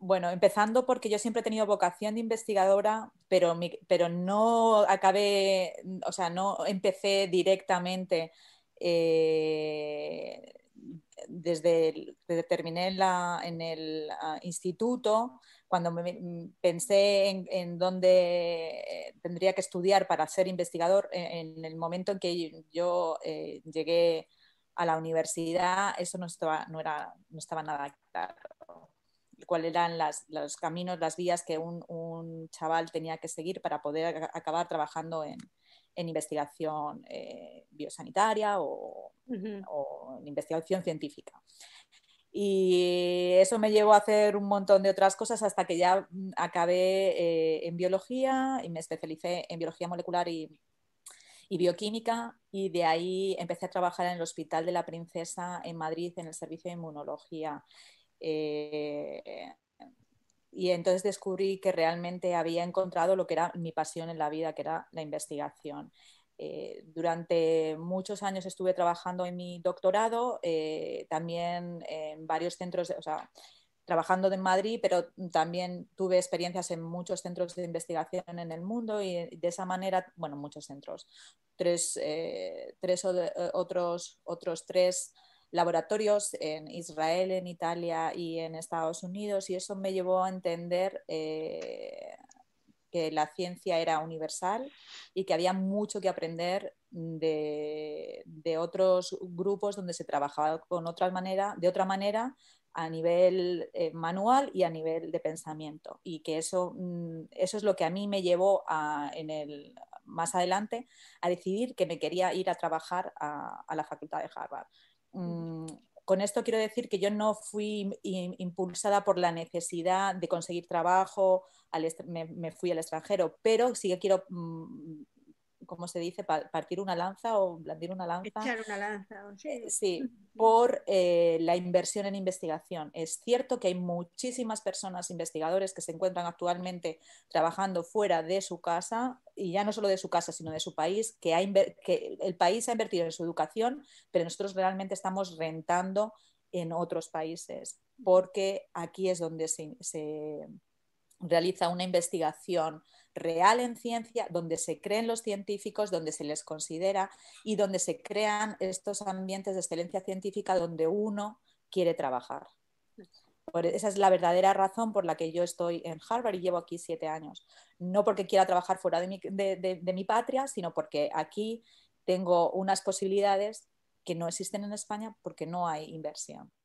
bueno, empezando porque yo siempre he tenido vocación de investigadora, pero, pero no acabé, o sea, no empecé directamente eh, desde, que terminé la, en el ah, instituto, cuando me, mm, pensé en, dónde tendría que estudiar para ser investigador, e-, en, el momento en que yo eh, llegué a la universidad, eso no estaba, no era, no estaba nada claro cuáles eran los caminos, las vías que un, chaval tenía que seguir para poder acabar trabajando en, investigación eh, biosanitaria o, en investigación científica. Y eso me llevó a hacer un montón de otras cosas hasta que ya mm, acabé eh, en biología y me especialicé en biología molecular y, y bioquímica y de ahí empecé a trabajar en el Hospital de la Princesa en Madrid en el servicio de inmunología eh, y entonces descubrí que realmente había encontrado lo que era mi pasión en la vida, que era la investigación. Eh, durante muchos años estuve trabajando en mi doctorado, eh, también en varios centros, o sea, trabajando en Madrid, pero también tuve experiencias en muchos centros de investigación en el mundo y de esa manera, bueno, muchos centros, tres, eh, tres otros, otros tres laboratorios en Israel, en Italia y en Estados Unidos y eso me llevó a entender eh, que la ciencia era universal y que había mucho que aprender de, otros grupos donde se trabajaba con otra manera, de otra manera a nivel eh, manual y a nivel de pensamiento y que eso, mm, es lo que a mí me llevó más adelante a decidir que me quería ir a trabajar a, a la facultad de Harvard Mm, con esto quiero decir que yo no fui impulsada por la necesidad de conseguir trabajo, al me, fui al extranjero, pero sí que quiero mm, como se dice? Partir una lanza o blandir una lanza. sí. Eh, por eh, la inversión en investigación. Es cierto que hay muchísimas personas, investigadores, que se encuentran actualmente trabajando fuera de su casa, y ya no solo de su casa, sino de su país, que, que el país ha invertido en su educación, pero nosotros realmente estamos rentando en otros países, porque aquí es donde se realiza una investigación real en ciencia, donde se creen los científicos, donde se les considera y donde se crean estos ambientes de excelencia científica donde uno quiere trabajar. E-, esa es la verdadera razón por la que yo estoy en Harvard y llevo aquí siete años. No porque quiera trabajar fuera de mi patria, sino porque aquí tengo unas posibilidades que no existen en España porque no hay inversión.